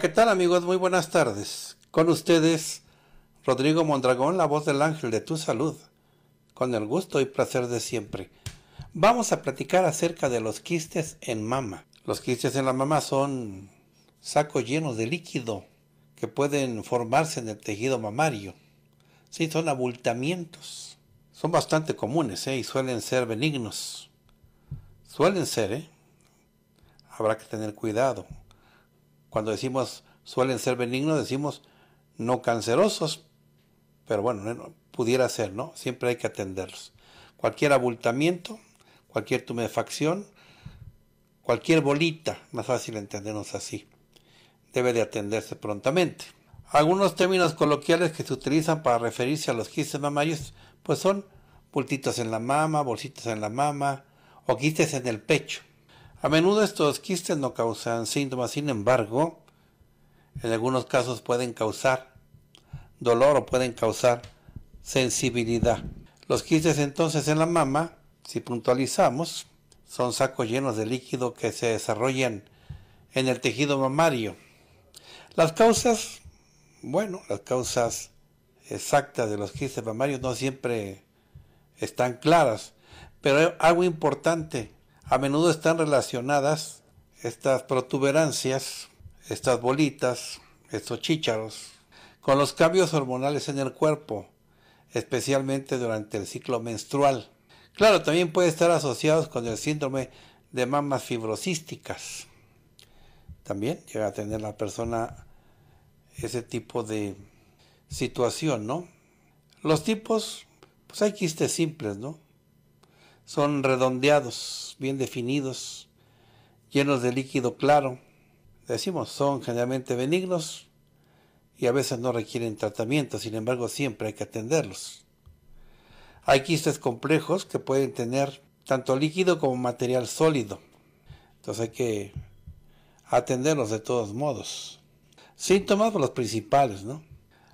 ¿qué tal amigos? Muy buenas tardes. Con ustedes, Rodrigo Mondragón, la voz del ángel de tu salud, con el gusto y placer de siempre. Vamos a platicar acerca de los quistes en mama. Los quistes en la mama son sacos llenos de líquido que pueden formarse en el tejido mamario. Sí, son abultamientos. Son bastante comunes ¿eh? y suelen ser benignos. Suelen ser, ¿eh? Habrá que tener cuidado cuando decimos suelen ser benignos, decimos no cancerosos, pero bueno, no, pudiera ser, ¿no? Siempre hay que atenderlos. Cualquier abultamiento, cualquier tumefacción, cualquier bolita, más fácil entendernos así, debe de atenderse prontamente. Algunos términos coloquiales que se utilizan para referirse a los quistes mamarios, pues son bultitos en la mama, bolsitas en la mama o quistes en el pecho. A menudo estos quistes no causan síntomas, sin embargo, en algunos casos pueden causar dolor o pueden causar sensibilidad. Los quistes entonces en la mama, si puntualizamos, son sacos llenos de líquido que se desarrollan en el tejido mamario. Las causas, bueno, las causas exactas de los quistes mamarios no siempre están claras, pero algo importante a menudo están relacionadas estas protuberancias, estas bolitas, estos chícharos, con los cambios hormonales en el cuerpo, especialmente durante el ciclo menstrual. Claro, también puede estar asociados con el síndrome de mamas fibrosísticas. También llega a tener la persona ese tipo de situación, ¿no? Los tipos, pues hay quistes simples, ¿no? son redondeados, bien definidos, llenos de líquido claro. Decimos, son generalmente benignos y a veces no requieren tratamiento, sin embargo siempre hay que atenderlos. Hay quistes complejos que pueden tener tanto líquido como material sólido, entonces hay que atenderlos de todos modos. Síntomas pues, los principales, ¿no?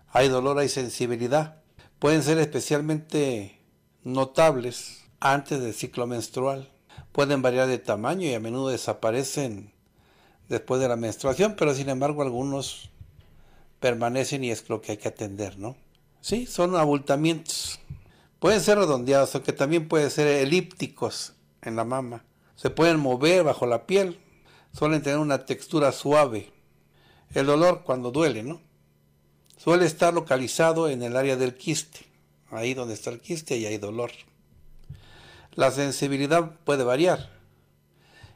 Hay dolor, hay sensibilidad. Pueden ser especialmente notables antes del ciclo menstrual. Pueden variar de tamaño y a menudo desaparecen después de la menstruación, pero sin embargo algunos permanecen y es lo que hay que atender, ¿no? Sí, son abultamientos. Pueden ser redondeados, aunque también pueden ser elípticos en la mama. Se pueden mover bajo la piel, suelen tener una textura suave. El dolor cuando duele, ¿no? Suele estar localizado en el área del quiste, ahí donde está el quiste y hay dolor. La sensibilidad puede variar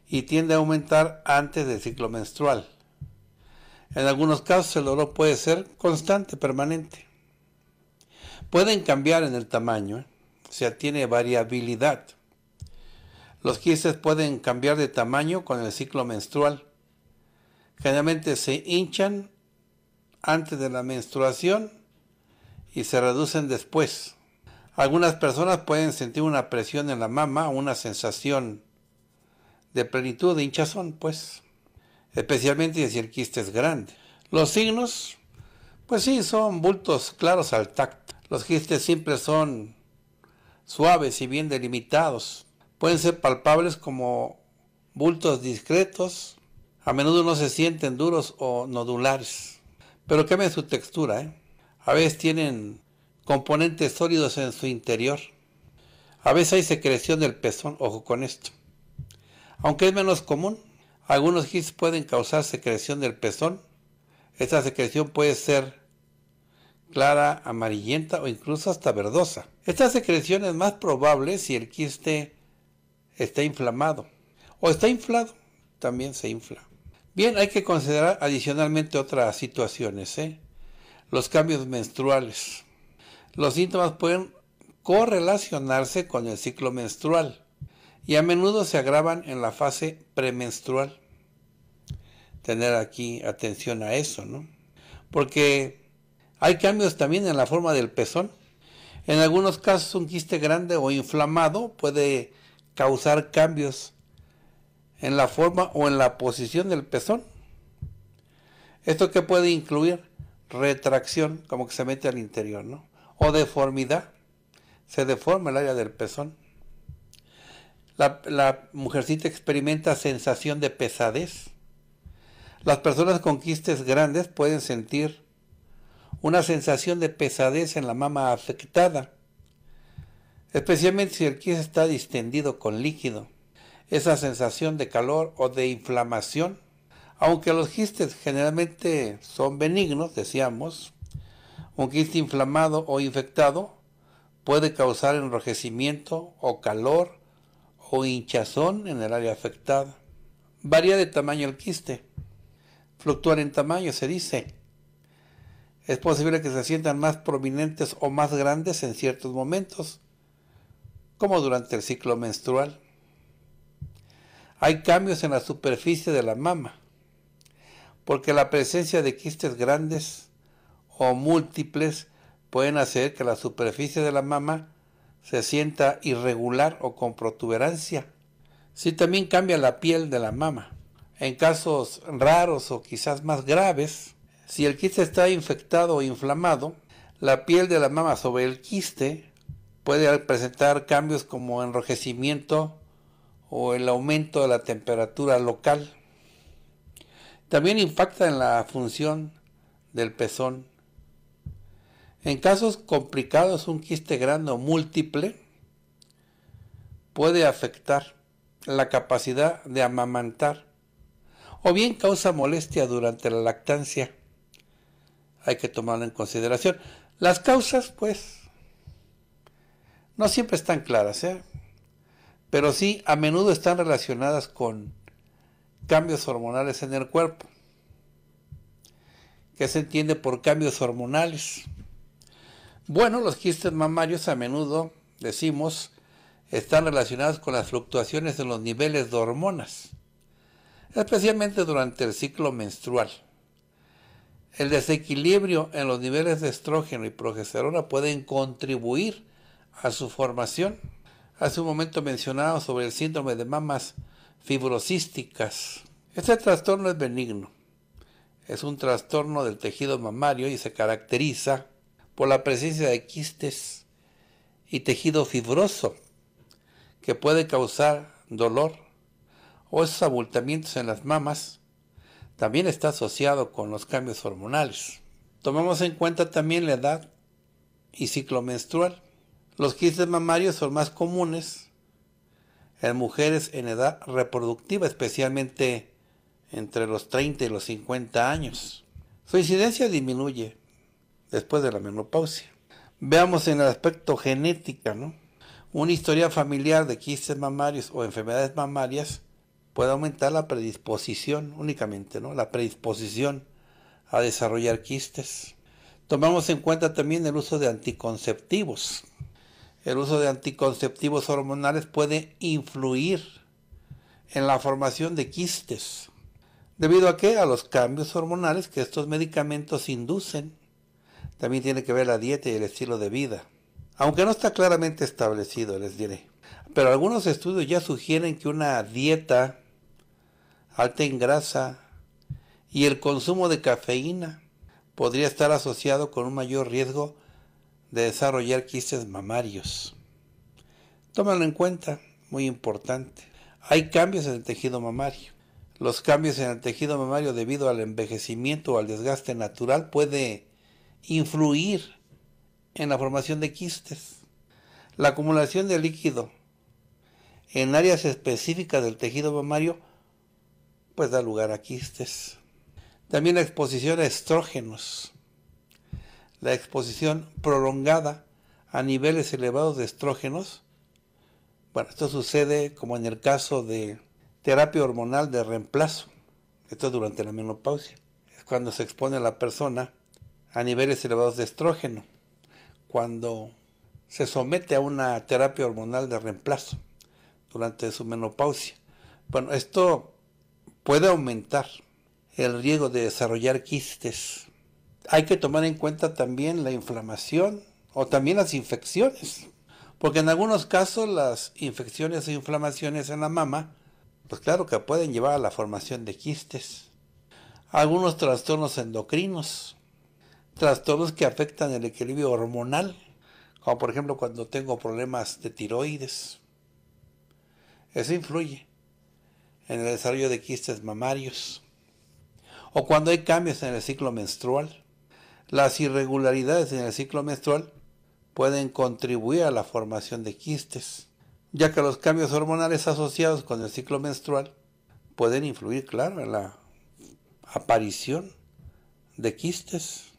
y tiende a aumentar antes del ciclo menstrual. En algunos casos el dolor puede ser constante, permanente. Pueden cambiar en el tamaño, o sea, tiene variabilidad. Los quistes pueden cambiar de tamaño con el ciclo menstrual. Generalmente se hinchan antes de la menstruación y se reducen después. Algunas personas pueden sentir una presión en la mama, una sensación de plenitud, de hinchazón, pues, especialmente si el quiste es grande. Los signos, pues sí, son bultos claros al tacto. Los quistes simples son suaves y bien delimitados. Pueden ser palpables como bultos discretos. A menudo no se sienten duros o nodulares. Pero cambia su textura. ¿eh? A veces tienen componentes sólidos en su interior. A veces hay secreción del pezón, ojo con esto. Aunque es menos común, algunos quistes pueden causar secreción del pezón. Esta secreción puede ser clara, amarillenta o incluso hasta verdosa. Esta secreción es más probable si el quiste está inflamado o está inflado, también se infla. Bien, hay que considerar adicionalmente otras situaciones, ¿eh? los cambios menstruales. Los síntomas pueden correlacionarse con el ciclo menstrual y a menudo se agravan en la fase premenstrual. Tener aquí atención a eso, ¿no? Porque hay cambios también en la forma del pezón. En algunos casos un quiste grande o inflamado puede causar cambios en la forma o en la posición del pezón. Esto que puede incluir retracción, como que se mete al interior, ¿no? o deformidad. Se deforma el área del pezón. La, la mujercita experimenta sensación de pesadez. Las personas con quistes grandes pueden sentir una sensación de pesadez en la mama afectada, especialmente si el quiste está distendido con líquido. Esa sensación de calor o de inflamación, aunque los quistes generalmente son benignos, decíamos, un quiste inflamado o infectado puede causar enrojecimiento o calor o hinchazón en el área afectada. Varía de tamaño el quiste. Fluctúan en tamaño, se dice. Es posible que se sientan más prominentes o más grandes en ciertos momentos, como durante el ciclo menstrual. Hay cambios en la superficie de la mama, porque la presencia de quistes grandes o múltiples pueden hacer que la superficie de la mama se sienta irregular o con protuberancia. Si también cambia la piel de la mama. En casos raros o quizás más graves, si el quiste está infectado o inflamado, la piel de la mama sobre el quiste puede presentar cambios como enrojecimiento o el aumento de la temperatura local. También impacta en la función del pezón en casos complicados, un quiste grande o múltiple puede afectar la capacidad de amamantar o bien causa molestia durante la lactancia. Hay que tomarlo en consideración. Las causas, pues, no siempre están claras, ¿eh? pero sí a menudo están relacionadas con cambios hormonales en el cuerpo. ¿Qué se entiende por cambios hormonales? Bueno, los quistes mamarios a menudo, decimos, están relacionados con las fluctuaciones en los niveles de hormonas, especialmente durante el ciclo menstrual. El desequilibrio en los niveles de estrógeno y progesterona pueden contribuir a su formación. Hace un momento mencionado sobre el síndrome de mamas fibrosísticas. Este trastorno es benigno. Es un trastorno del tejido mamario y se caracteriza por la presencia de quistes y tejido fibroso que puede causar dolor o esos abultamientos en las mamas, también está asociado con los cambios hormonales. Tomamos en cuenta también la edad y ciclo menstrual. Los quistes mamarios son más comunes en mujeres en edad reproductiva, especialmente entre los 30 y los 50 años. Su incidencia disminuye después de la menopausia. Veamos en el aspecto genética, ¿no? Una historia familiar de quistes mamarios o enfermedades mamarias puede aumentar la predisposición únicamente, ¿no? La predisposición a desarrollar quistes. Tomamos en cuenta también el uso de anticonceptivos. El uso de anticonceptivos hormonales puede influir en la formación de quistes. ¿Debido a qué? A los cambios hormonales que estos medicamentos inducen. También tiene que ver la dieta y el estilo de vida. Aunque no está claramente establecido, les diré. Pero algunos estudios ya sugieren que una dieta alta en grasa y el consumo de cafeína podría estar asociado con un mayor riesgo de desarrollar quistes mamarios. Tómalo en cuenta, muy importante. Hay cambios en el tejido mamario. Los cambios en el tejido mamario debido al envejecimiento o al desgaste natural puede influir en la formación de quistes. La acumulación de líquido en áreas específicas del tejido mamario pues da lugar a quistes. También la exposición a estrógenos. La exposición prolongada a niveles elevados de estrógenos. Bueno, esto sucede como en el caso de terapia hormonal de reemplazo. Esto es durante la menopausia. Es cuando se expone la persona a niveles elevados de estrógeno cuando se somete a una terapia hormonal de reemplazo durante su menopausia. Bueno, esto puede aumentar el riesgo de desarrollar quistes. Hay que tomar en cuenta también la inflamación o también las infecciones, porque en algunos casos las infecciones e inflamaciones en la mama, pues claro que pueden llevar a la formación de quistes. Algunos trastornos endocrinos, trastornos que afectan el equilibrio hormonal, como por ejemplo cuando tengo problemas de tiroides. Eso influye en el desarrollo de quistes mamarios o cuando hay cambios en el ciclo menstrual. Las irregularidades en el ciclo menstrual pueden contribuir a la formación de quistes, ya que los cambios hormonales asociados con el ciclo menstrual pueden influir, claro, en la aparición de quistes.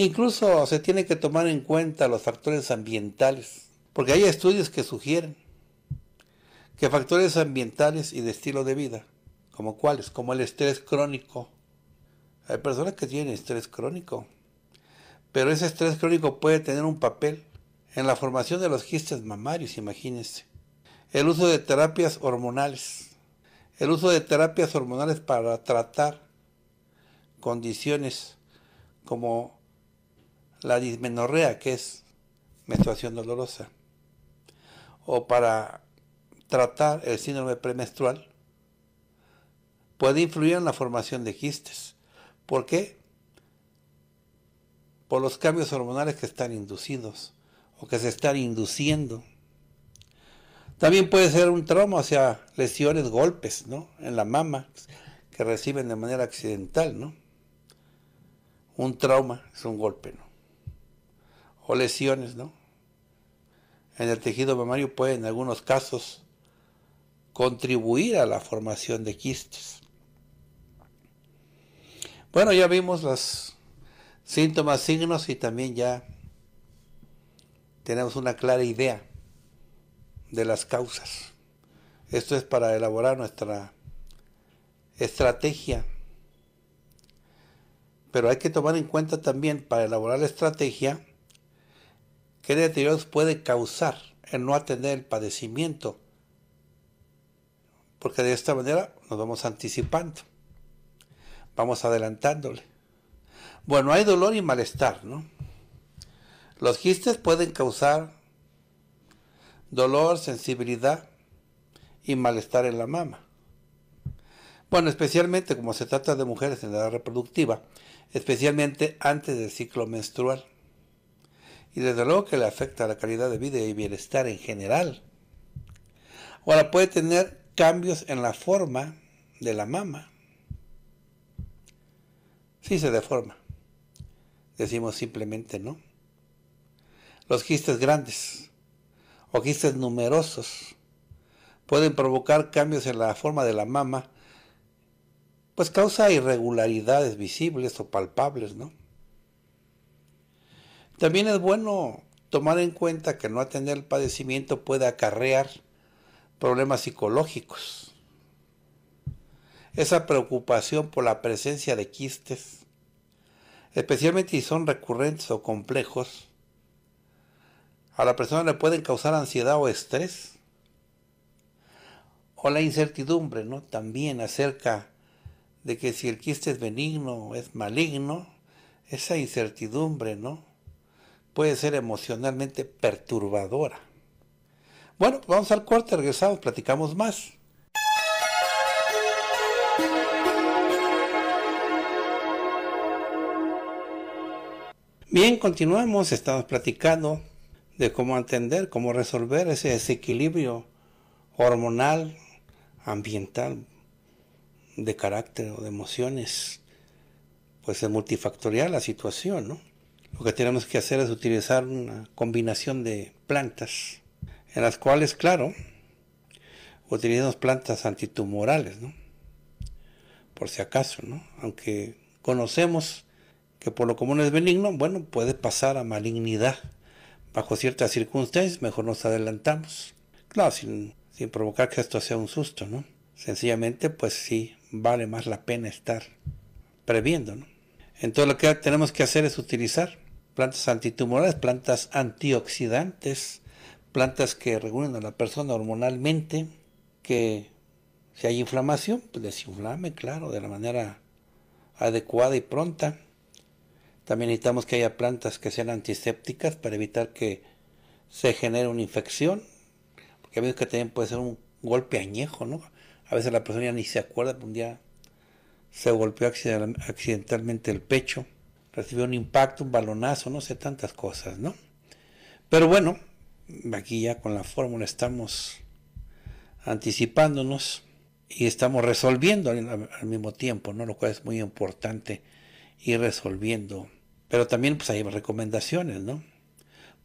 Incluso se tiene que tomar en cuenta los factores ambientales, porque hay estudios que sugieren que factores ambientales y de estilo de vida, como cuáles, como el estrés crónico. Hay personas que tienen estrés crónico, pero ese estrés crónico puede tener un papel en la formación de los quistes mamarios, imagínense. El uso de terapias hormonales. El uso de terapias hormonales para tratar condiciones como la dismenorrea, que es menstruación dolorosa, o para tratar el síndrome premenstrual, puede influir en la formación de quistes. ¿Por qué? Por los cambios hormonales que están inducidos o que se están induciendo. También puede ser un trauma, o sea, lesiones, golpes, ¿no? En la mama que reciben de manera accidental, ¿no? Un trauma es un golpe, ¿no? o lesiones, ¿no? En el tejido mamario puede en algunos casos contribuir a la formación de quistes. Bueno, ya vimos los síntomas, signos y también ya tenemos una clara idea de las causas. Esto es para elaborar nuestra estrategia. Pero hay que tomar en cuenta también para elaborar la estrategia ¿Qué deterioros puede causar el no atender el padecimiento, porque de esta manera nos vamos anticipando, vamos adelantándole. Bueno, hay dolor y malestar, ¿no? Los gistes pueden causar dolor, sensibilidad y malestar en la mama. Bueno, especialmente como se trata de mujeres en la edad reproductiva, especialmente antes del ciclo menstrual y desde luego que le afecta a la calidad de vida y bienestar en general. Ahora puede tener cambios en la forma de la mama. Si se deforma. Decimos simplemente no. Los quistes grandes o quistes numerosos pueden provocar cambios en la forma de la mama, pues causa irregularidades visibles o palpables, ¿no? También es bueno tomar en cuenta que no atender el padecimiento puede acarrear problemas psicológicos. Esa preocupación por la presencia de quistes, especialmente si son recurrentes o complejos, a la persona le pueden causar ansiedad o estrés. O la incertidumbre, ¿no? También acerca de que si el quiste es benigno o es maligno, esa incertidumbre, ¿no? puede ser emocionalmente perturbadora. Bueno, vamos al corte, regresamos, platicamos más. Bien, continuamos, estamos platicando de cómo entender, cómo resolver ese desequilibrio hormonal, ambiental, de carácter o de emociones. Pues es multifactorial la situación, ¿no? Lo que tenemos que hacer es utilizar una combinación de plantas, en las cuales, claro, utilizamos plantas antitumorales, ¿no? Por si acaso, ¿no? Aunque conocemos que por lo común es benigno, bueno, puede pasar a malignidad. Bajo ciertas circunstancias, mejor nos adelantamos. Claro, sin, sin provocar que esto sea un susto, ¿no? Sencillamente, pues sí, vale más la pena estar previendo, ¿no? Entonces lo que tenemos que hacer es utilizar plantas antitumorales, plantas antioxidantes, plantas que regulen a la persona hormonalmente, que si hay inflamación, pues desinflame, claro, de la manera adecuada y pronta. También necesitamos que haya plantas que sean antisépticas para evitar que se genere una infección, porque a veces que también puede ser un golpe añejo, ¿no? A veces la persona ya ni se acuerda, pues, un día se golpeó accidentalmente el pecho, recibió un impacto, un balonazo, no sé tantas cosas, ¿no? Pero bueno, aquí ya con la fórmula estamos anticipándonos y estamos resolviendo al, mismo tiempo, ¿no? Lo cual es muy importante ir resolviendo. Pero también pues hay recomendaciones, ¿no?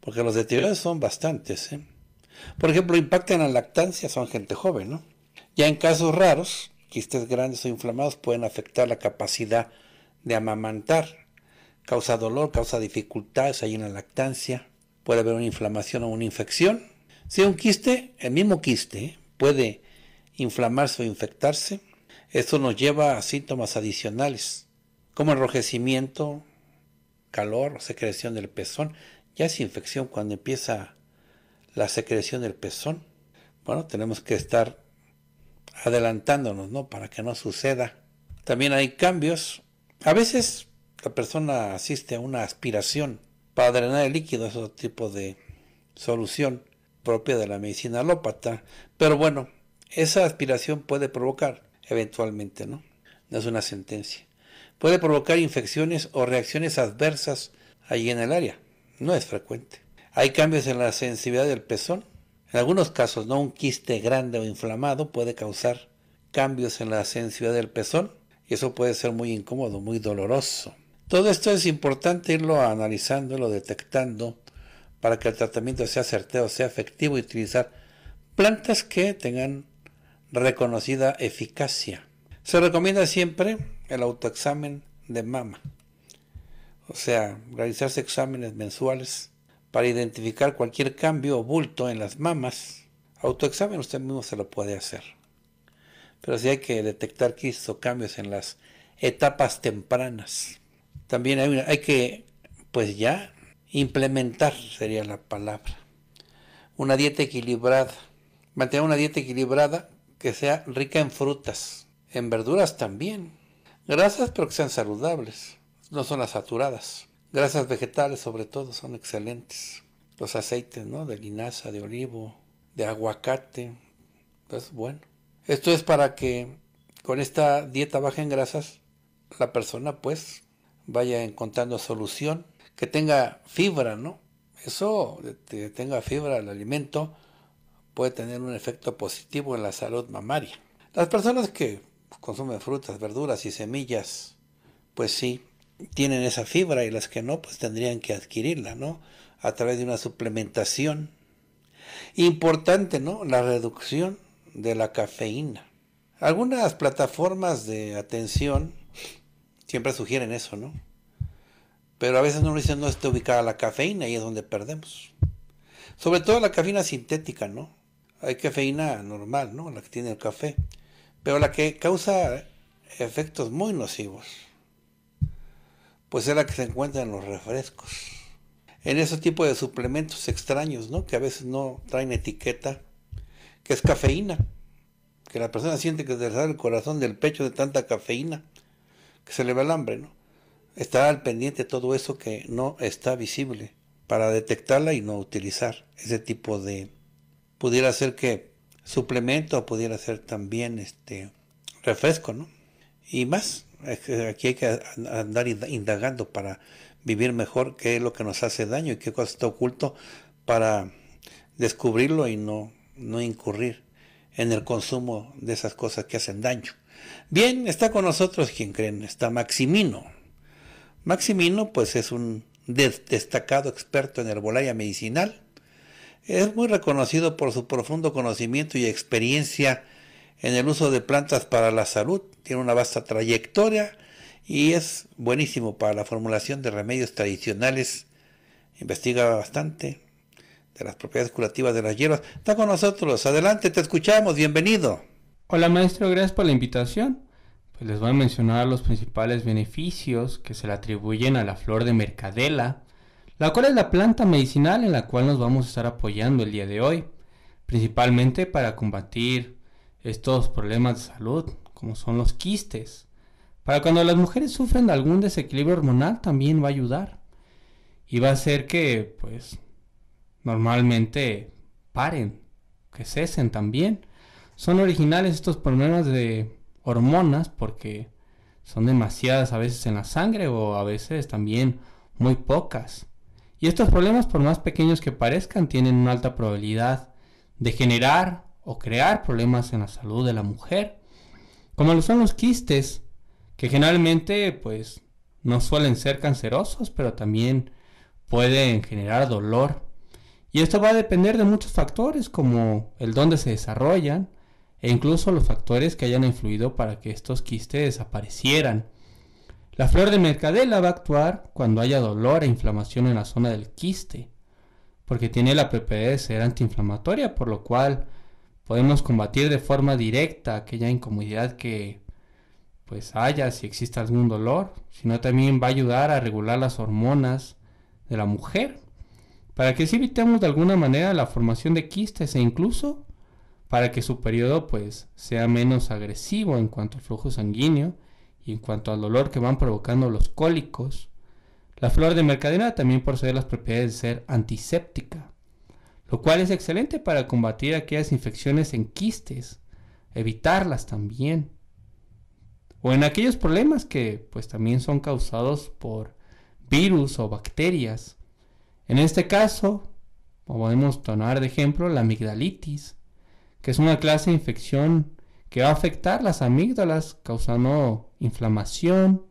Porque los deterioros son bastantes, ¿eh? Por ejemplo, impactan a lactancia, son gente joven, ¿no? Ya en casos raros, quistes grandes o inflamados pueden afectar la capacidad de amamantar, causa dolor, causa dificultades ahí en la lactancia, puede haber una inflamación o una infección. Si un quiste, el mismo quiste, puede inflamarse o infectarse, eso nos lleva a síntomas adicionales, como enrojecimiento, calor, secreción del pezón. Ya es infección cuando empieza la secreción del pezón. Bueno, tenemos que estar adelantándonos, ¿no? Para que no suceda. También hay cambios. A veces la persona asiste a una aspiración para drenar el líquido, es otro tipo de solución propia de la medicina alópata. Pero bueno, esa aspiración puede provocar, eventualmente, ¿no? No es una sentencia. Puede provocar infecciones o reacciones adversas allí en el área. No es frecuente. Hay cambios en la sensibilidad del pezón, en algunos casos, ¿no? un quiste grande o inflamado puede causar cambios en la sensibilidad del pezón y eso puede ser muy incómodo, muy doloroso. Todo esto es importante irlo analizando, lo detectando para que el tratamiento sea certero, sea efectivo y utilizar plantas que tengan reconocida eficacia. Se recomienda siempre el autoexamen de mama, o sea, realizarse exámenes mensuales para identificar cualquier cambio o bulto en las mamas. Autoexamen usted mismo se lo puede hacer. Pero sí hay que detectar que o cambios en las etapas tempranas. También hay, hay que, pues ya, implementar sería la palabra. Una dieta equilibrada. Mantener una dieta equilibrada que sea rica en frutas, en verduras también. Grasas, pero que sean saludables. No son las saturadas. Grasas vegetales sobre todo son excelentes. Los aceites, ¿no? De linaza, de olivo, de aguacate. pues bueno. Esto es para que con esta dieta baja en grasas, la persona pues vaya encontrando solución, que tenga fibra, ¿no? Eso, que tenga fibra el alimento, puede tener un efecto positivo en la salud mamaria. Las personas que consumen frutas, verduras y semillas, pues sí, tienen esa fibra y las que no, pues tendrían que adquirirla, ¿no? A través de una suplementación. Importante, ¿no? La reducción de la cafeína. Algunas plataformas de atención siempre sugieren eso, ¿no? Pero a veces nos dicen no está ubicada la cafeína y es donde perdemos. Sobre todo la cafeína sintética, ¿no? Hay cafeína normal, ¿no? La que tiene el café. Pero la que causa efectos muy nocivos pues es la que se encuentra en los refrescos. En ese tipo de suplementos extraños, ¿no? Que a veces no traen etiqueta, que es cafeína, que la persona siente que se le sale el corazón del pecho de tanta cafeína, que se le va el hambre, ¿no? Estar al pendiente todo eso que no está visible para detectarla y no utilizar ese tipo de pudiera ser que suplemento pudiera ser también este refresco, ¿no? Y más, Aquí hay que andar indagando para vivir mejor qué es lo que nos hace daño y qué cosa está oculto para descubrirlo y no, no incurrir en el consumo de esas cosas que hacen daño. Bien, está con nosotros quien creen, está Maximino. Maximino pues es un destacado experto en herbolaria medicinal. Es muy reconocido por su profundo conocimiento y experiencia en el uso de plantas para la salud, tiene una vasta trayectoria y es buenísimo para la formulación de remedios tradicionales. Investiga bastante de las propiedades curativas de las hierbas. Está con nosotros, adelante, te escuchamos, bienvenido. Hola maestro, gracias por la invitación. Pues les voy a mencionar los principales beneficios que se le atribuyen a la flor de mercadela, la cual es la planta medicinal en la cual nos vamos a estar apoyando el día de hoy, principalmente para combatir estos problemas de salud, como son los quistes. Para cuando las mujeres sufren de algún desequilibrio hormonal también va a ayudar. Y va a hacer que, pues, normalmente paren, que cesen también. Son originales estos problemas de hormonas porque son demasiadas a veces en la sangre o a veces también muy pocas. Y estos problemas, por más pequeños que parezcan, tienen una alta probabilidad de generar o crear problemas en la salud de la mujer, como lo son los quistes, que generalmente pues no suelen ser cancerosos, pero también pueden generar dolor. Y esto va a depender de muchos factores, como el dónde se desarrollan e incluso los factores que hayan influido para que estos quistes desaparecieran. La flor de mercadela va a actuar cuando haya dolor e inflamación en la zona del quiste, porque tiene la propiedad de ser antiinflamatoria, por lo cual podemos combatir de forma directa aquella incomodidad que pues haya si existe algún dolor, sino también va a ayudar a regular las hormonas de la mujer, para que si evitemos de alguna manera la formación de quistes e incluso para que su periodo pues sea menos agresivo en cuanto al flujo sanguíneo y en cuanto al dolor que van provocando los cólicos. La flor de mercadería también posee las propiedades de ser antiséptica, lo cual es excelente para combatir aquellas infecciones en quistes, evitarlas también, o en aquellos problemas que pues también son causados por virus o bacterias. En este caso, podemos tomar de ejemplo la amigdalitis, que es una clase de infección que va a afectar las amígdalas causando inflamación,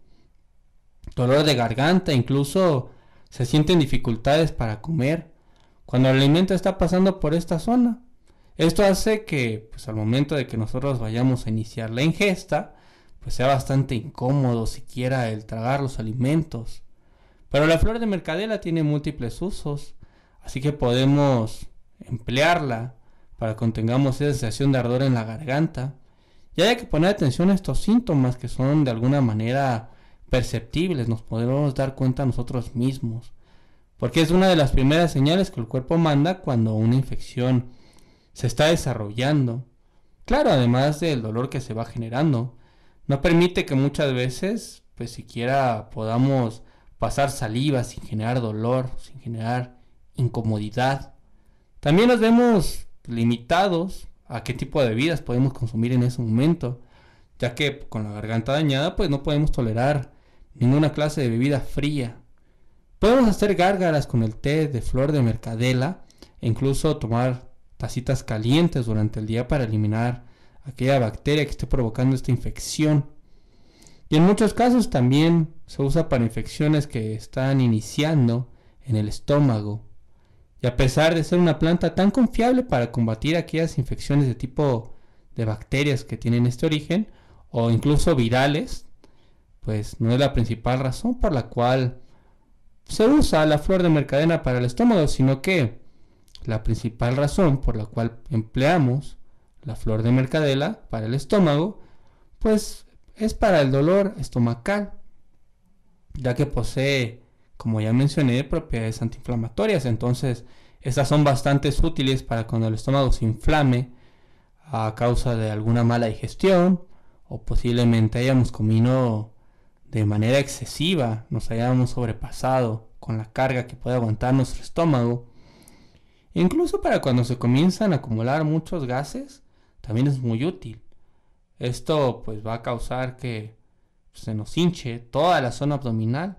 dolor de garganta, incluso se sienten dificultades para comer cuando el alimento está pasando por esta zona. Esto hace que, pues al momento de que nosotros vayamos a iniciar la ingesta, pues sea bastante incómodo siquiera el tragar los alimentos. Pero la flor de mercadela tiene múltiples usos, así que podemos emplearla para que contengamos esa sensación de ardor en la garganta. Y hay que poner atención a estos síntomas que son de alguna manera perceptibles, nos podemos dar cuenta nosotros mismos porque es una de las primeras señales que el cuerpo manda cuando una infección se está desarrollando. Claro, además del dolor que se va generando, no permite que muchas veces, pues siquiera podamos pasar saliva sin generar dolor, sin generar incomodidad. También nos vemos limitados a qué tipo de bebidas podemos consumir en ese momento, ya que con la garganta dañada, pues no podemos tolerar ninguna clase de bebida fría, Podemos hacer gárgaras con el té de flor de mercadela e incluso tomar tacitas calientes durante el día para eliminar aquella bacteria que esté provocando esta infección. Y en muchos casos también se usa para infecciones que están iniciando en el estómago. Y a pesar de ser una planta tan confiable para combatir aquellas infecciones de tipo de bacterias que tienen este origen o incluso virales, pues no es la principal razón por la cual se usa la flor de mercadena para el estómago, sino que la principal razón por la cual empleamos la flor de mercadela para el estómago, pues es para el dolor estomacal, ya que posee, como ya mencioné, propiedades antiinflamatorias. Entonces, estas son bastante útiles para cuando el estómago se inflame a causa de alguna mala digestión o posiblemente hayamos comido de manera excesiva nos hayamos sobrepasado con la carga que puede aguantar nuestro estómago. E incluso para cuando se comienzan a acumular muchos gases, también es muy útil. Esto pues va a causar que se nos hinche toda la zona abdominal.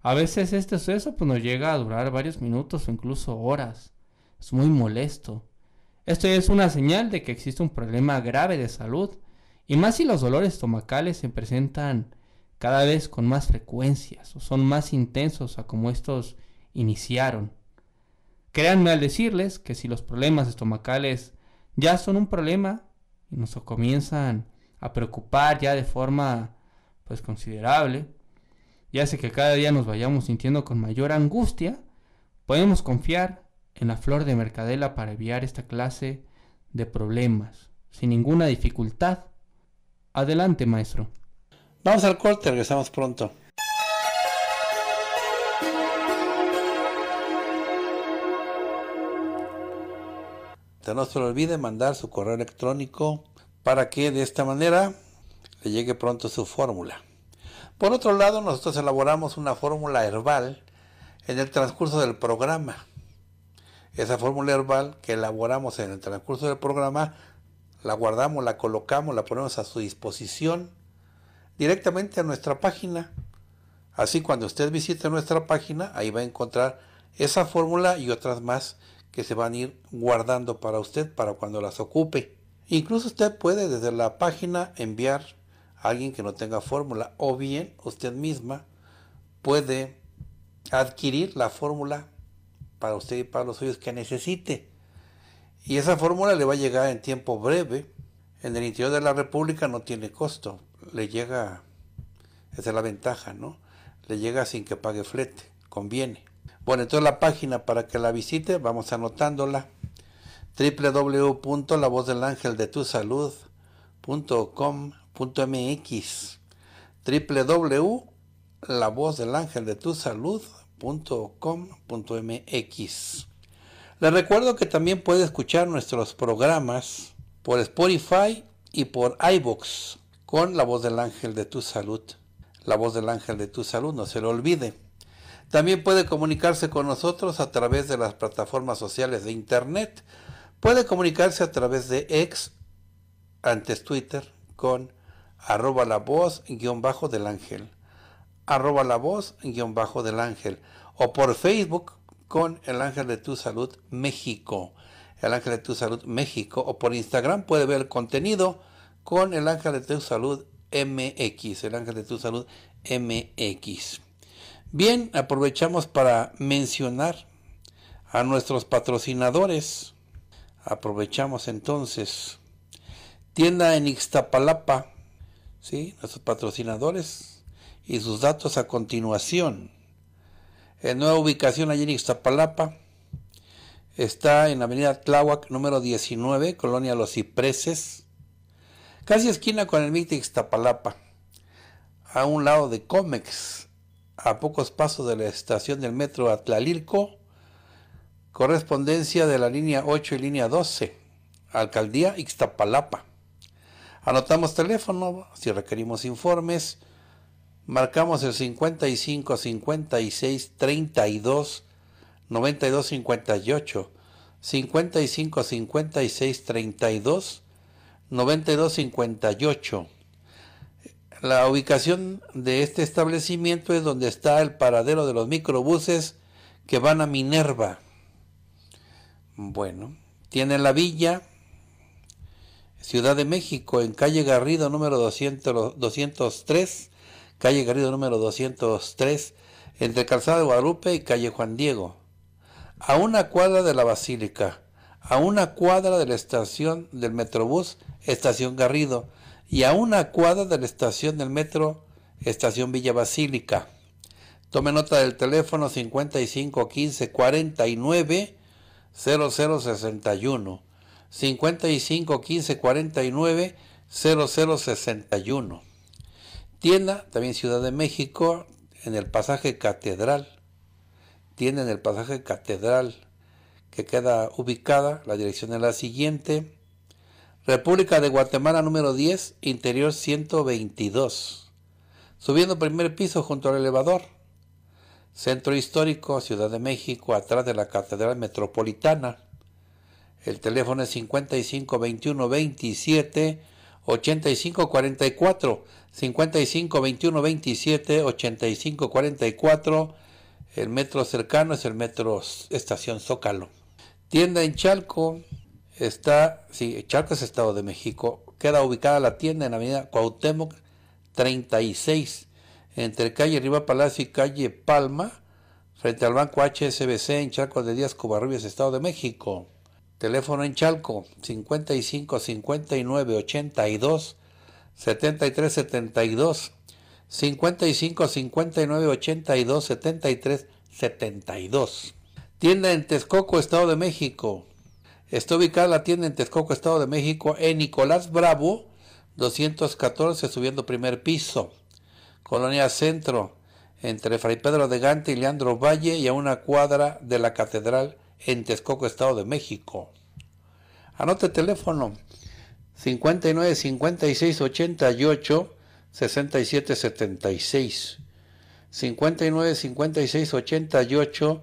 A veces este suceso pues nos llega a durar varios minutos o incluso horas. Es muy molesto. Esto es una señal de que existe un problema grave de salud y más si los dolores estomacales se presentan cada vez con más frecuencias o son más intensos a como estos iniciaron. Créanme al decirles que si los problemas estomacales ya son un problema y nos comienzan a preocupar ya de forma pues considerable, ya sé que cada día nos vayamos sintiendo con mayor angustia, podemos confiar en la flor de mercadela para evitar esta clase de problemas sin ninguna dificultad. Adelante, maestro. Vamos al corte, regresamos pronto. No se olvide mandar su correo electrónico para que de esta manera le llegue pronto su fórmula. Por otro lado, nosotros elaboramos una fórmula herbal en el transcurso del programa. Esa fórmula herbal que elaboramos en el transcurso del programa, la guardamos, la colocamos, la ponemos a su disposición directamente a nuestra página. Así cuando usted visite nuestra página, ahí va a encontrar esa fórmula y otras más que se van a ir guardando para usted para cuando las ocupe. Incluso usted puede desde la página enviar a alguien que no tenga fórmula o bien usted misma puede adquirir la fórmula para usted y para los suyos que necesite. Y esa fórmula le va a llegar en tiempo breve. En el interior de la República no tiene costo le llega, esa es la ventaja, ¿no? Le llega sin que pague flete, conviene. Bueno, entonces la página para que la visite, vamos anotándola, www.lavozdelangeldetusalud.com.mx www.lavozdelangeldetusalud.com.mx Les recuerdo que también puede escuchar nuestros programas por Spotify y por iBox con la voz del ángel de tu salud. La voz del ángel de tu salud, no se lo olvide. También puede comunicarse con nosotros a través de las plataformas sociales de Internet. Puede comunicarse a través de ex, antes Twitter, con arroba la voz guión bajo del ángel. Arroba la voz guión bajo del ángel. O por Facebook con el ángel de tu salud México. El ángel de tu salud México. O por Instagram puede ver el contenido con el ángel de tu salud MX, el ángel de tu salud MX. Bien, aprovechamos para mencionar a nuestros patrocinadores. Aprovechamos entonces. Tienda en Ixtapalapa, ¿sí? nuestros patrocinadores y sus datos a continuación. En nueva ubicación allí en Ixtapalapa. Está en la avenida Tláhuac número 19, Colonia Los Cipreses casi esquina con el MIC a un lado de Comex, a pocos pasos de la estación del metro Atlalilco, correspondencia de la línea 8 y línea 12, Alcaldía Ixtapalapa. Anotamos teléfono si requerimos informes. Marcamos el 55 56 32 92 58. 55 56 32 9258. La ubicación de este establecimiento es donde está el paradero de los microbuses que van a Minerva. Bueno, tiene la villa, Ciudad de México, en calle Garrido número 200, 203, calle Garrido número 203, entre Calzada de Guadalupe y calle Juan Diego, a una cuadra de la Basílica a una cuadra de la estación del Metrobús, Estación Garrido, y a una cuadra de la estación del Metro, Estación Villa Basílica. Tome nota del teléfono 5515 49 0061. 5515 0061. Tienda, también Ciudad de México, en el pasaje Catedral. Tienda en el pasaje Catedral que queda ubicada, la dirección es la siguiente. República de Guatemala número 10, interior 122. Subiendo primer piso junto al elevador. Centro histórico, Ciudad de México, atrás de la Catedral Metropolitana. El teléfono es 55 21 27 85 44. 55 21 27 85 44. El metro cercano es el metro Estación Zócalo. Tienda en Chalco, está, sí, Chalco es Estado de México. Queda ubicada la tienda en la avenida Cuauhtémoc 36, entre calle Riva Palacio y calle Palma, frente al Banco HSBC en Chalco de Díaz Cubarrubias, Estado de México. Teléfono en Chalco 55 59 82 73 72 55 59 82 73 72 Tienda en Texcoco, Estado de México. Está ubicada la tienda en Texcoco, Estado de México, en Nicolás Bravo, 214, subiendo primer piso. Colonia Centro, entre Fray Pedro de Gante y Leandro Valle, y a una cuadra de la Catedral en Texcoco, Estado de México. Anote teléfono 59 56 88 67 76. 59 56 88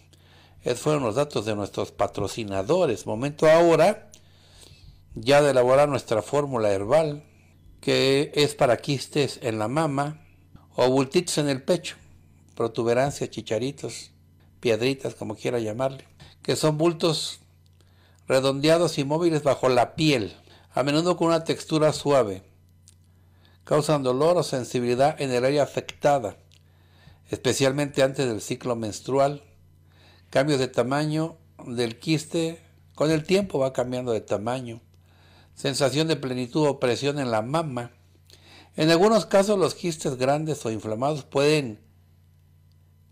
Esos fueron los datos de nuestros patrocinadores. Momento ahora ya de elaborar nuestra fórmula herbal, que es para quistes en la mama o bultitos en el pecho, protuberancias, chicharitos, piedritas, como quiera llamarle, que son bultos redondeados y móviles bajo la piel, a menudo con una textura suave. Causan dolor o sensibilidad en el área afectada, especialmente antes del ciclo menstrual cambios de tamaño del quiste, con el tiempo va cambiando de tamaño, sensación de plenitud o presión en la mama. En algunos casos los quistes grandes o inflamados pueden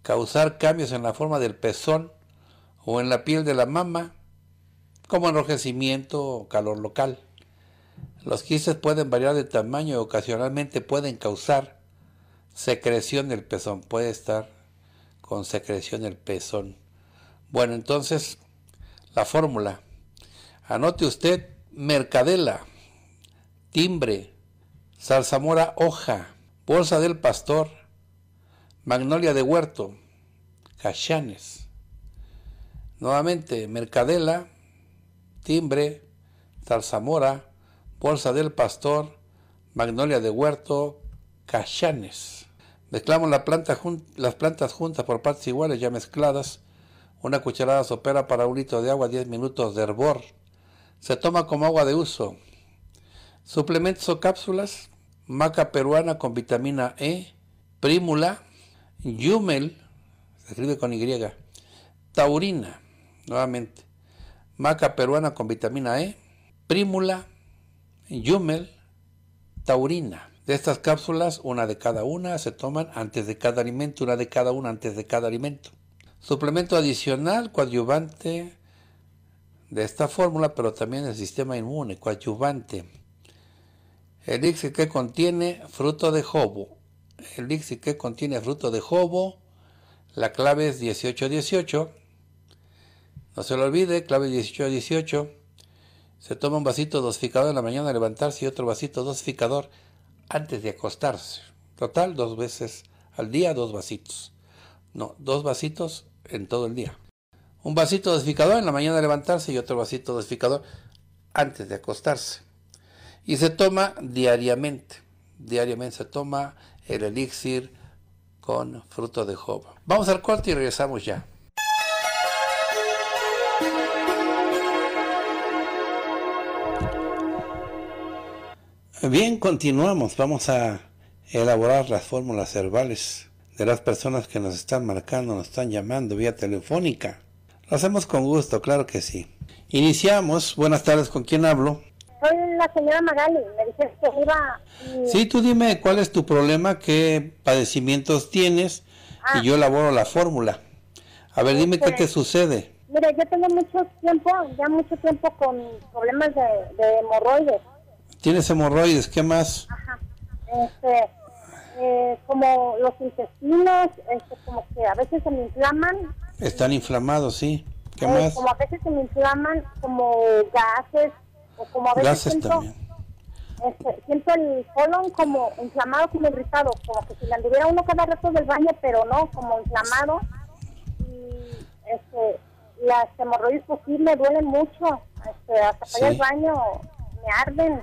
causar cambios en la forma del pezón o en la piel de la mama, como enrojecimiento o calor local. Los quistes pueden variar de tamaño y ocasionalmente pueden causar secreción del pezón. Puede estar con secreción del pezón. Bueno, entonces, la fórmula. Anote usted mercadela, timbre, salsamora, hoja, bolsa del pastor, magnolia de huerto, cachanes. Nuevamente, mercadela, timbre, salsamora, bolsa del pastor, magnolia de huerto, cachanes. Mezclamos las plantas juntas por partes iguales ya mezcladas una cucharada sopera para un litro de agua, 10 minutos de hervor. Se toma como agua de uso. Suplementos o cápsulas, maca peruana con vitamina E, prímula, yumel, se escribe con Y, taurina, nuevamente, maca peruana con vitamina E, prímula, yumel, taurina. De estas cápsulas, una de cada una se toman antes de cada alimento, una de cada una antes de cada alimento. Suplemento adicional, coadyuvante de esta fórmula, pero también el sistema inmune, coadyuvante. Elixir que contiene fruto de jobo. Elixir que contiene fruto de jobo. La clave es 1818. No se lo olvide, clave 1818. Se toma un vasito dosificador en la mañana al levantarse y otro vasito dosificador antes de acostarse. Total, dos veces al día, dos vasitos. No, dos vasitos en todo el día. Un vasito desficador en la mañana de levantarse y otro vasito desficador antes de acostarse. Y se toma diariamente. Diariamente se toma el elixir con fruto de jova. Vamos al corte y regresamos ya. Bien, continuamos. Vamos a elaborar las fórmulas herbales de las personas que nos están marcando, nos están llamando vía telefónica. Lo hacemos con gusto, claro que sí. Iniciamos. Buenas tardes, ¿con quién hablo? Soy la señora Magali, me dices que iba... Sí, tú dime cuál es tu problema, qué padecimientos tienes y ah. yo elaboro la fórmula. A ver, dime qué te este, sucede. Mira, yo tengo mucho tiempo, ya mucho tiempo con problemas de, de hemorroides. ¿Tienes hemorroides? ¿Qué más? Ajá. Este, eh, como los intestinos, este, como que a veces se me inflaman. Están inflamados, sí. ¿Qué eh, más? Como a veces se me inflaman como gases, o como a veces gases siento, también. Este, siento el colon como inflamado, como irritado, como que si le anduviera uno cada rato del baño, pero no, como inflamado. Y este, las hemorroides pues me duelen mucho, este, hasta para el baño me arden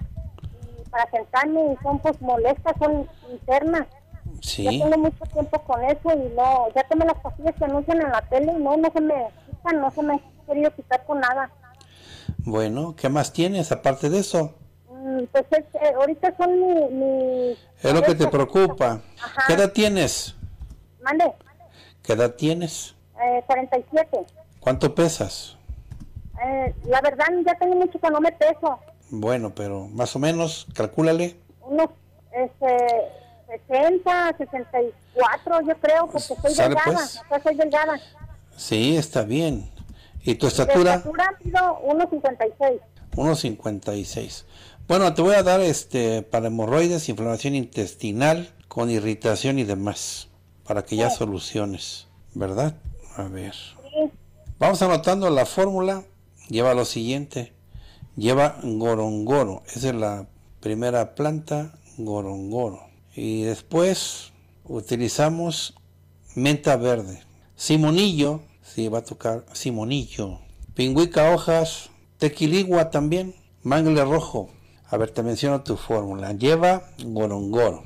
para sentarme y son pues molestas, son internas. Sí. tengo mucho tiempo con eso y no, ya tengo las pastillas que anuncian en la tele y no, no se me quitan, no se me ha querido quitar con nada. Bueno, ¿qué más tienes aparte de eso? Mm, pues es, ahorita son mi, Es lo que te preocupa. ¿Qué edad tienes? Mande. ¿Qué edad tienes? Eh, 47. ¿Cuánto pesas? Eh, la verdad, ya tengo mucho que no me peso. Bueno, pero más o menos, calcúlale. Unos este, 60, 64, yo creo, porque pues. soy delgada. Sí, está bien. ¿Y tu estatura? estatura 1,56. 1,56. Bueno, te voy a dar este para hemorroides, inflamación intestinal, con irritación y demás, para que ya oh. soluciones, ¿verdad? A ver. Vamos anotando la fórmula. Lleva lo siguiente. Lleva gorongoro, esa es la primera planta, gorongoro. Y después utilizamos menta verde. Simonillo, sí va a tocar simonillo. Pingüica hojas, tequiligua también, mangle rojo. A ver, te menciono tu fórmula. Lleva gorongoro.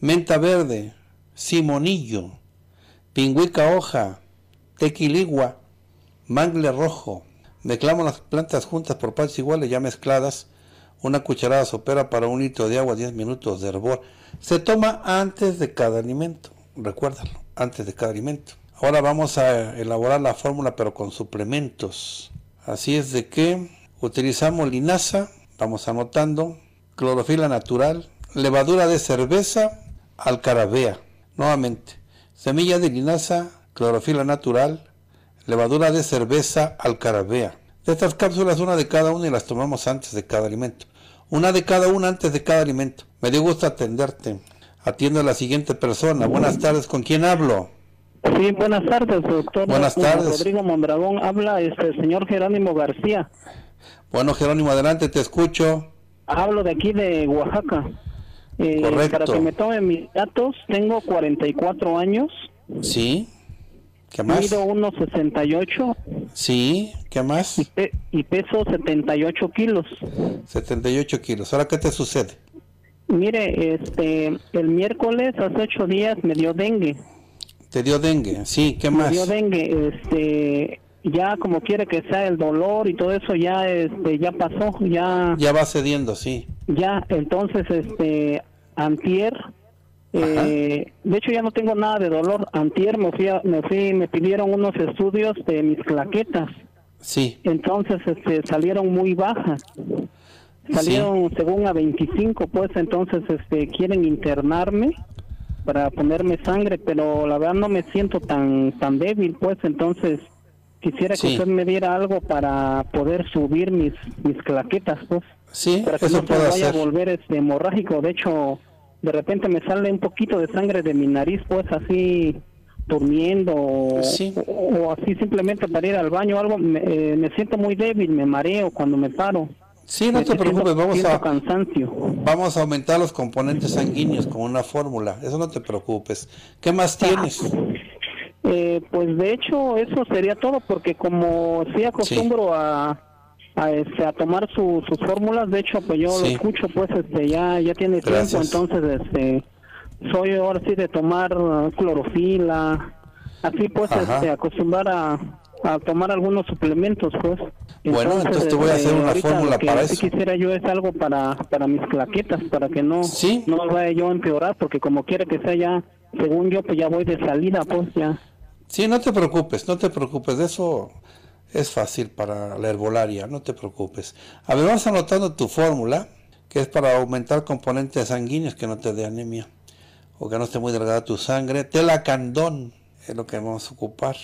Menta verde, simonillo, pingüica hoja, tequiligua, mangle rojo, Mezclamos las plantas juntas por partes iguales ya mezcladas. Una cucharada sopera para un litro de agua, 10 minutos de hervor. Se toma antes de cada alimento. Recuérdalo, antes de cada alimento. Ahora vamos a elaborar la fórmula pero con suplementos. Así es de que utilizamos linaza, vamos anotando, clorofila natural, levadura de cerveza, alcarabea. Nuevamente, semilla de linaza, clorofila natural, levadura de cerveza carabea, De estas cápsulas, una de cada una y las tomamos antes de cada alimento. Una de cada una antes de cada alimento. Me dio gusto atenderte. Atiendo a la siguiente persona. Buenas tardes, ¿con quién hablo? Sí, buenas tardes, doctor. Buenas tardes. Rodrigo Mondragón habla este señor Jerónimo García. Bueno, Jerónimo, adelante, te escucho. Hablo de aquí de Oaxaca. Eh, para que me tomen mis datos, tengo 44 años. Sí. ¿Qué más? Mido 1,68. Sí, ¿qué más? Y, peso 78 kilos. 78 kilos. ¿Ahora qué te sucede? Mire, este, el miércoles hace ocho días me dio dengue. ¿Te dio dengue? Sí, ¿qué más? Me dio dengue, este, ya como quiere que sea el dolor y todo eso ya este ya pasó ya ya va cediendo sí ya entonces este antier eh, de hecho ya no tengo nada de dolor. Antier me me pidieron unos estudios de mis claquetas. Sí. Entonces este, salieron muy bajas. Salieron según a 25, pues entonces este quieren internarme para ponerme sangre, pero la verdad no me siento tan tan débil, pues entonces quisiera que usted me diera algo para poder subir mis mis claquetas, pues. Sí, para que no se vaya a volver este hemorrágico, de hecho de repente me sale un poquito de sangre de mi nariz, pues así durmiendo o, pues así simplemente para ir al baño o algo, eh, me, siento muy débil, me mareo cuando me paro. Sí, no te preocupes, vamos a cansancio. vamos a aumentar los componentes sanguíneos con una fórmula, eso no te preocupes. ¿Qué más ah. tienes? Eh, pues de hecho eso sería todo porque como sí acostumbro a este, a, tomar sus fórmulas. De hecho, pues yo lo escucho, pues este, ya, ya tiene tiempo, entonces este, soy ahora sí de tomar clorofila, así pues este, acostumbrar a, tomar algunos suplementos, pues. Bueno, entonces, te voy a este, hacer una fórmula para eso. Si quisiera yo es algo para, para mis claquetas, para que no, no vaya yo a empeorar, porque como quiera que sea ya, según yo, pues ya voy de salida, pues ya. Sí, no te preocupes, no te preocupes, de eso es fácil para la herbolaria, no te preocupes. ver, vamos anotando tu fórmula, que es para aumentar componentes sanguíneos que no te dé anemia o que no esté muy delgada tu sangre. Telacandón es lo que vamos a ocupar.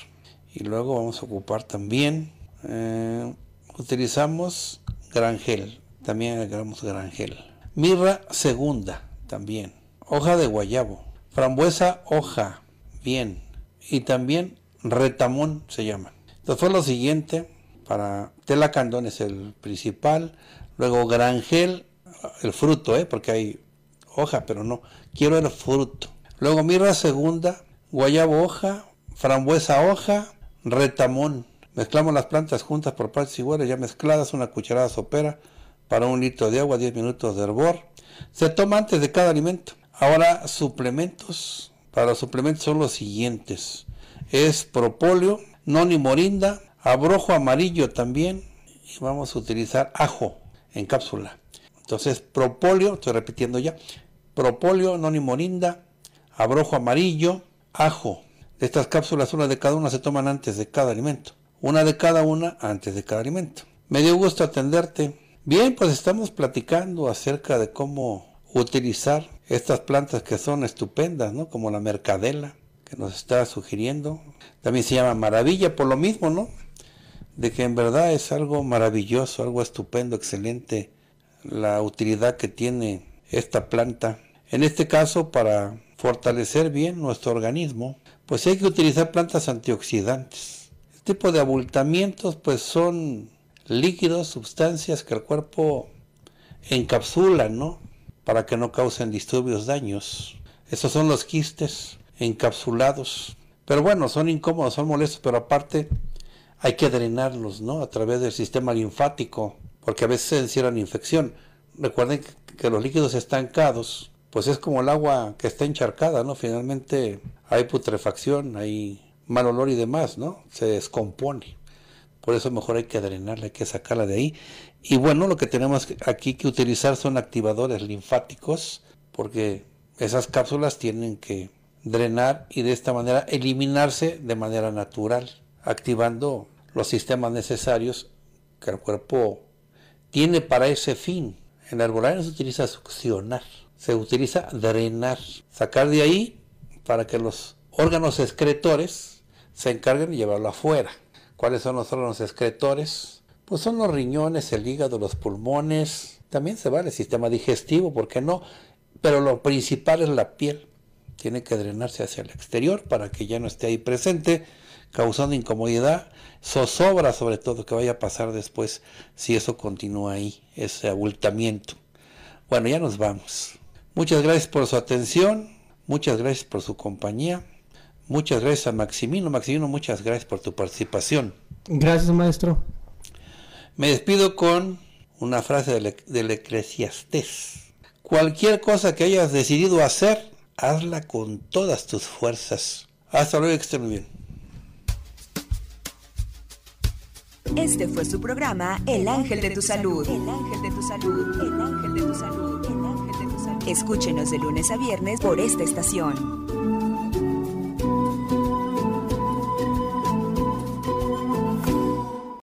Y luego vamos a ocupar también, eh, utilizamos granjel, también agregamos granjel. Mirra segunda, también. Hoja de guayabo. Frambuesa hoja, bien. Y también retamón se llama. Entonces fue lo siguiente para Telacandón es el principal, luego Grangel, el fruto, ¿eh? porque hay hoja, pero no, quiero el fruto. Luego mirra segunda, guayabo hoja, frambuesa hoja, retamón. Mezclamos las plantas juntas por partes iguales, ya mezcladas, una cucharada sopera para un litro de agua, 10 minutos de hervor. Se toma antes de cada alimento. Ahora suplementos. Para suplementos son los siguientes. Es propóleo, noni morinda, abrojo amarillo también y vamos a utilizar ajo en cápsula. Entonces, propóleo, estoy repitiendo ya, propóleo, noni morinda, abrojo amarillo, ajo. De estas cápsulas, una de cada una se toman antes de cada alimento. Una de cada una antes de cada alimento. Me dio gusto atenderte. Bien, pues estamos platicando acerca de cómo utilizar estas plantas que son estupendas, ¿no? Como la mercadela, nos está sugiriendo. También se llama maravilla por lo mismo, ¿no? De que en verdad es algo maravilloso, algo estupendo, excelente, la utilidad que tiene esta planta. En este caso, para fortalecer bien nuestro organismo, pues hay que utilizar plantas antioxidantes. Este tipo de abultamientos, pues son líquidos, sustancias que el cuerpo encapsula, ¿no? Para que no causen disturbios, daños. Esos son los quistes encapsulados. Pero bueno, son incómodos, son molestos, pero aparte hay que drenarlos, ¿no? A través del sistema linfático, porque a veces se encierran infección. Recuerden que los líquidos estancados, pues es como el agua que está encharcada, ¿no? Finalmente hay putrefacción, hay mal olor y demás, ¿no? Se descompone. Por eso mejor hay que drenarla, hay que sacarla de ahí. Y bueno, lo que tenemos aquí que utilizar son activadores linfáticos, porque esas cápsulas tienen que drenar y de esta manera eliminarse de manera natural, activando los sistemas necesarios que el cuerpo tiene para ese fin. En la herbolaria se utiliza succionar, se utiliza drenar, sacar de ahí para que los órganos excretores se encarguen de llevarlo afuera. ¿Cuáles son los órganos excretores? Pues son los riñones, el hígado, los pulmones, también se va el sistema digestivo, ¿por qué no? Pero lo principal es la piel tiene que drenarse hacia el exterior para que ya no esté ahí presente, causando incomodidad, zozobra sobre todo que vaya a pasar después si eso continúa ahí, ese abultamiento. Bueno, ya nos vamos. Muchas gracias por su atención, muchas gracias por su compañía, muchas gracias a Maximino. Maximino, muchas gracias por tu participación. Gracias, maestro. Me despido con una frase del, del Cualquier cosa que hayas decidido hacer, hazla con todas tus fuerzas. Hasta luego, que bien. Este fue su programa El Ángel de tu Salud. El Ángel de tu Salud. El Ángel de tu Salud. El Ángel de tu Salud. Escúchenos de lunes a viernes por esta estación.